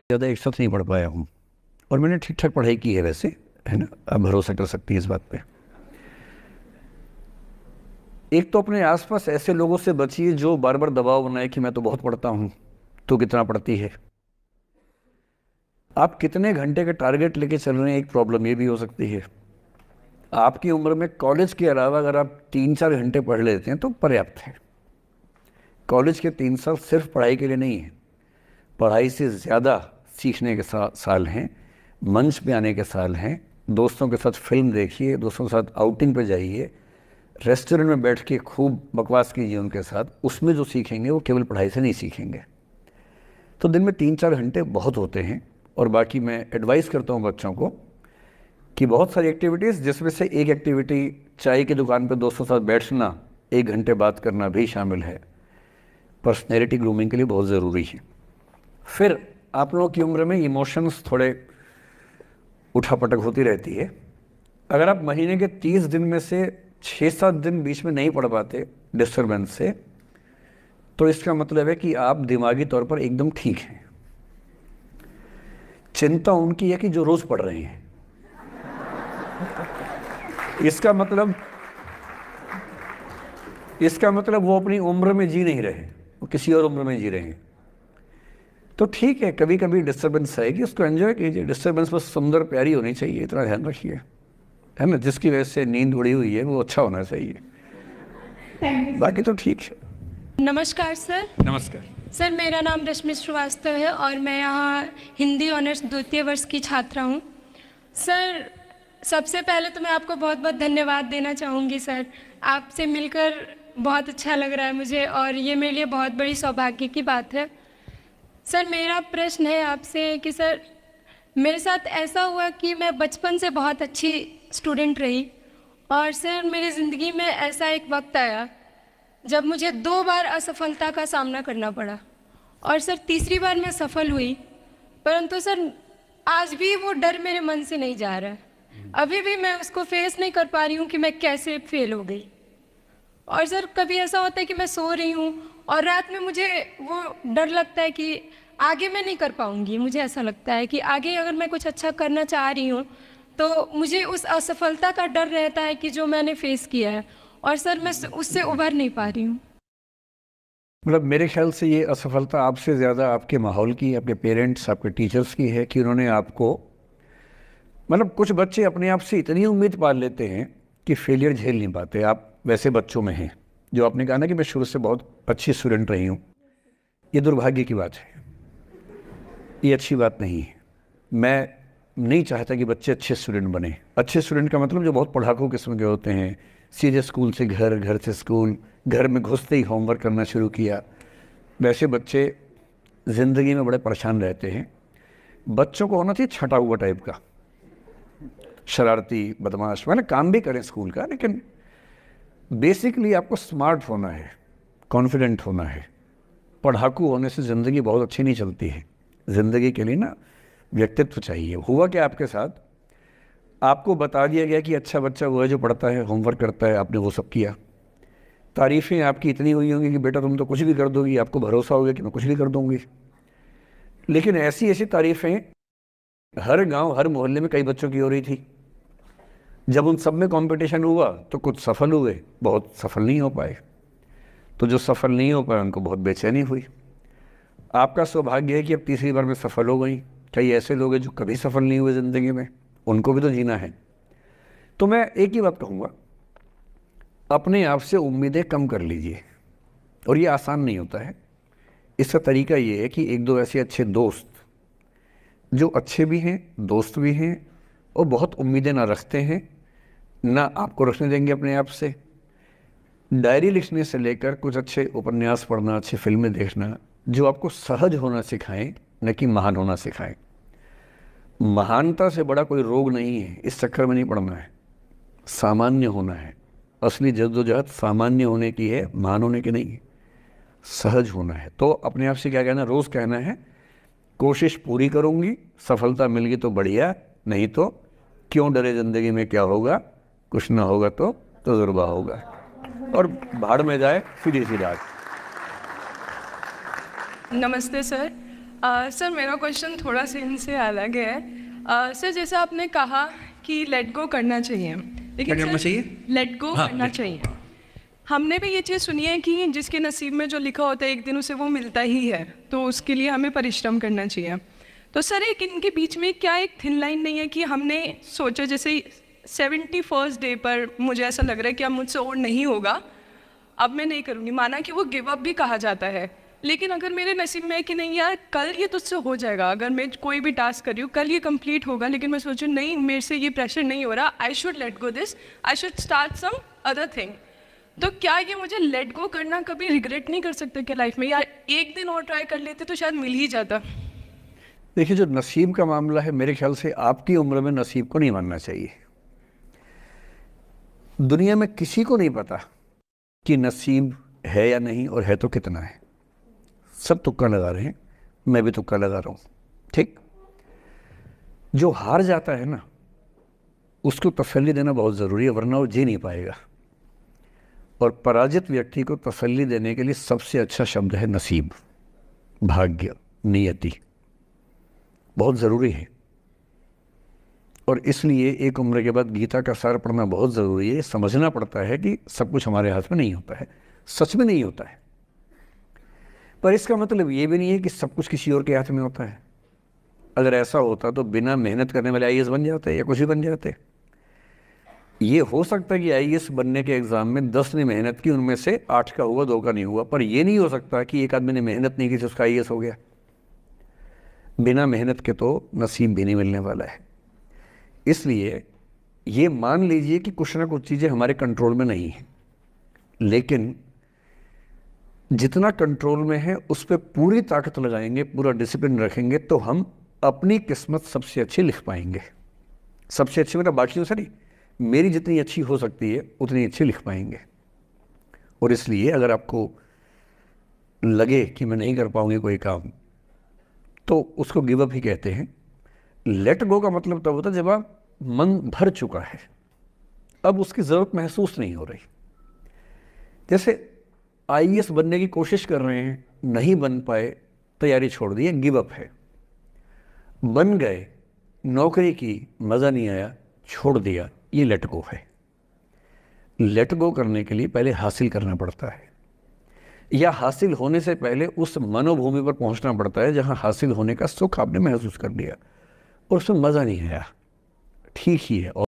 ज़्यादा एक्स्ट्रा तो नहीं पढ़ पाया हूँ और मैंने ठीक ठाक पढ़ाई की है वैसे है ना आप भरोसा कर सकती हैं इस बात पे एक तो अपने आसपास ऐसे लोगों से बचिए जो बार बार दबाव बनाए कि मैं तो बहुत पढ़ता हूँ तो कितना पढ़ती है आप कितने घंटे का टारगेट लेके चल रहे हैं एक प्रॉब्लम ये भी हो सकती है आपकी उम्र में कॉलेज के अलावा अगर आप तीन चार घंटे पढ़ लेते हैं तो पर्याप्त है कॉलेज के तीन साल सिर्फ पढ़ाई के लिए नहीं है पढ़ाई से ज़्यादा सीखने के सा, साल हैं मंच पे आने के साल हैं दोस्तों के साथ फिल्म देखिए दोस्तों के साथ आउटिंग पर जाइए रेस्टोरेंट में बैठ के खूब बकवास कीजिए उनके साथ उसमें जो सीखेंगे वो केवल पढ़ाई से नहीं सीखेंगे तो दिन में तीन चार घंटे बहुत होते हैं और बाकी मैं एडवाइस करता हूँ बच्चों को कि बहुत सारी एक्टिविटीज़ जिसमें से एक एक्टिविटी चाय की दुकान पर दोस्तों के साथ बैठना एक घंटे बात करना भी शामिल है पर्सनैलिटी ग्रूमिंग के लिए बहुत ज़रूरी है फिर आप लोगों की उम्र में इमोशंस थोड़े उठापटक होती रहती है अगर आप महीने के तीस दिन में से छः सात दिन बीच में नहीं पढ़ पाते डिस्टर्बेंस से तो इसका मतलब है कि आप दिमागी तौर पर एकदम ठीक हैं चिंता उनकी है कि जो रोज़ पढ़ रहे हैं इसका मतलब इसका मतलब वो अपनी उम्र में जी नहीं रहे वो किसी और उम्र में जी रहे हैं तो ठीक है कभी कभी डिस्टर्बेंस आएगी उसको एंजॉय कीजिए डिस्टर्बेंस बस सुंदर प्यारी होनी चाहिए इतना ध्यान रखिए है ना जिसकी वजह से नींद उड़ी हुई है वो अच्छा होना चाहिए बाकी तो ठीक है नमस्कार सर नमस्कार सर मेरा नाम रश्मि श्रीवास्तव है और मैं यहाँ हिंदी ऑनर्स द्वितीय वर्ष की छात्रा हूँ सर सबसे पहले तो मैं आपको बहुत बहुत धन्यवाद देना चाहूँगी सर आपसे मिलकर बहुत अच्छा लग रहा है मुझे और ये मेरे लिए बहुत बड़ी सौभाग्य की बात है सर मेरा प्रश्न है आपसे कि सर मेरे साथ ऐसा हुआ कि मैं बचपन से बहुत अच्छी स्टूडेंट रही और सर मेरी ज़िंदगी में ऐसा एक वक्त आया जब मुझे दो बार असफलता का सामना करना पड़ा और सर तीसरी बार मैं सफल हुई परंतु सर आज भी वो डर मेरे मन से नहीं जा रहा अभी भी मैं उसको फेस नहीं कर पा रही हूँ कि मैं कैसे फेल हो गई और सर कभी ऐसा होता है कि मैं सो रही हूँ और रात में मुझे वो डर लगता है कि आगे मैं नहीं कर पाऊंगी मुझे ऐसा लगता है कि आगे अगर मैं कुछ अच्छा करना चाह रही हूँ तो मुझे उस असफलता का डर रहता है कि जो मैंने फेस किया है और सर मैं उससे उभर नहीं पा रही हूँ मतलब मेरे ख्याल से ये असफलता आपसे ज़्यादा आपके माहौल की आपके पेरेंट्स आपके टीचर्स की है कि उन्होंने आपको मतलब कुछ बच्चे अपने आप से इतनी उम्मीद पाल लेते हैं कि फेलियर झेल नहीं पाते आप वैसे बच्चों में हैं जो आपने कहा ना कि मैं शुरू से बहुत अच्छी स्टूडेंट रही हूँ ये दुर्भाग्य की बात है ये अच्छी बात नहीं है मैं नहीं चाहता कि बच्चे अच्छे स्टूडेंट बने अच्छे स्टूडेंट का मतलब जो बहुत पढ़ाकू किस्म के होते हैं सीधे स्कूल से घर घर से स्कूल घर में घुसते ही होमवर्क करना शुरू किया वैसे बच्चे ज़िंदगी में बड़े परेशान रहते हैं बच्चों को होना चाहिए छटा हुआ टाइप का शरारती बदमाश मैंने काम भी करें स्कूल का लेकिन बेसिकली आपको स्मार्ट होना है कॉन्फिडेंट होना है पढ़ाकू होने से ज़िंदगी बहुत अच्छी नहीं चलती है ज़िंदगी के लिए ना व्यक्तित्व चाहिए हुआ क्या आपके साथ आपको बता दिया गया कि अच्छा बच्चा वो है जो पढ़ता है होमवर्क करता है आपने वो सब किया तारीफ़ें आपकी इतनी हुई होंगी कि बेटा तुम तो कुछ भी कर दोगी आपको भरोसा हो गया कि मैं कुछ भी कर दूँगी लेकिन ऐसी ऐसी तारीफ़ें हर गांव हर मोहल्ले में कई बच्चों की हो रही थी जब उन सब में कंपटीशन हुआ तो कुछ सफल हुए बहुत सफल नहीं हो पाए तो जो सफल नहीं हो पाए उनको बहुत बेचैनी हुई आपका सौभाग्य है कि अब तीसरी बार में सफल हो गई कई ऐसे लोग हैं जो कभी सफल नहीं हुए ज़िंदगी में उनको भी तो जीना है तो मैं एक ही बात कहूँगा अपने आप से उम्मीदें कम कर लीजिए और ये आसान नहीं होता है इसका तरीका ये है कि एक दो ऐसे अच्छे दोस्त जो अच्छे भी हैं दोस्त भी हैं और बहुत उम्मीदें ना रखते हैं ना आपको रोशनी देंगे अपने आप से डायरी लिखने से लेकर कुछ अच्छे उपन्यास पढ़ना अच्छी फिल्में देखना जो आपको सहज होना सिखाएं न कि महान होना सिखाएं महानता से बड़ा कोई रोग नहीं है इस चक्कर में नहीं पड़ना है सामान्य होना है असली जद्दोजहद सामान्य होने की है महान होने की नहीं है सहज होना है तो अपने आप से क्या कहना रोज़ कहना है कोशिश पूरी करूंगी सफलता मिलगी तो बढ़िया नहीं तो क्यों डरे ज़िंदगी में क्या होगा कुछ ना होगा तो तजुर्बा होगा और भाड़ में जाए फिर इसी रात नमस्ते सर आ, सर मेरा क्वेश्चन थोड़ा सा इनसे अलग है आ, सर जैसा आपने कहा कि लेट गो करना चाहिए लेकिन लेट गो हाँ, करना चाहिए हमने भी ये चीज़ सुनी है कि जिसके नसीब में जो लिखा होता है एक दिन उसे वो मिलता ही है तो उसके लिए हमें परिश्रम करना चाहिए तो सर एक इनके बीच में क्या एक थिन लाइन नहीं है कि हमने सोचा जैसे सेवेंटी फर्स्ट डे पर मुझे ऐसा लग रहा है कि अब मुझसे और नहीं होगा अब मैं नहीं करूँगी माना कि वो गिव अप भी कहा जाता है लेकिन अगर मेरे नसीब में है कि नहीं यार कल ये तुझसे हो जाएगा अगर मैं कोई भी टास्क कर रही हूँ कल ये कंप्लीट होगा लेकिन मैं सोचू नहीं मेरे से ये प्रेशर नहीं हो रहा I should let go this I should start some other thing तो क्या ये मुझे लेट गो करना कभी रिग्रेट नहीं कर सकते क्या लाइफ में यार एक दिन और ट्राई कर लेते तो शायद मिल ही जाता देखिए जो नसीब का मामला है मेरे ख्याल से आपकी उम्र में नसीब को नहीं मानना चाहिए दुनिया में किसी को नहीं पता कि नसीब है या नहीं और है तो कितना है सब तुक्का लगा रहे हैं मैं भी तुक्का लगा रहा हूँ ठीक जो हार जाता है ना उसको तसली देना बहुत ज़रूरी है वरना वो जी नहीं पाएगा और पराजित व्यक्ति को तसली देने के लिए सबसे अच्छा शब्द है नसीब भाग्य नियति बहुत ज़रूरी है और इसलिए एक उम्र के बाद गीता का सार पढ़ना बहुत ज़रूरी है समझना पड़ता है कि सब कुछ हमारे हाथ में नहीं होता है सच में नहीं होता है पर इसका मतलब ये भी नहीं है कि सब कुछ किसी और के हाथ में होता है अगर ऐसा होता तो बिना मेहनत करने वाले आई बन जाते या कुछ भी बन जाते ये हो सकता है कि आई बनने के एग्ज़ाम में दस ने मेहनत की उनमें से आठ का हुआ दो का नहीं हुआ पर यह नहीं हो सकता कि एक आदमी ने मेहनत नहीं की तो उसका आई हो गया बिना मेहनत के तो नसीब भी नहीं मिलने वाला है इसलिए ये मान लीजिए कि कुछ ना कुछ चीज़ें हमारे कंट्रोल में नहीं हैं लेकिन जितना कंट्रोल में है उस पर पूरी ताकत लगाएंगे पूरा डिसिप्लिन रखेंगे तो हम अपनी किस्मत सबसे अच्छी लिख पाएंगे सबसे अच्छी मतलब बाकी तो से नहीं मेरी जितनी अच्छी हो सकती है उतनी अच्छी लिख पाएंगे और इसलिए अगर आपको लगे कि मैं नहीं कर पाऊंगी कोई काम तो उसको गिवअप ही कहते हैं लेट गो का मतलब तब होता है जब आप मन भर चुका है अब उसकी ज़रूरत महसूस नहीं हो रही जैसे आई e बनने की कोशिश कर रहे हैं नहीं बन पाए तैयारी छोड़ दी है गिव अप है बन गए नौकरी की मज़ा नहीं आया छोड़ दिया ये लेट गो है लेट गो करने के लिए पहले हासिल करना पड़ता है या हासिल होने से पहले उस मनोभूमि पर पहुंचना पड़ता है जहां हासिल होने का सुख आपने महसूस कर लिया और उसमें मज़ा नहीं आया ठीक ही है और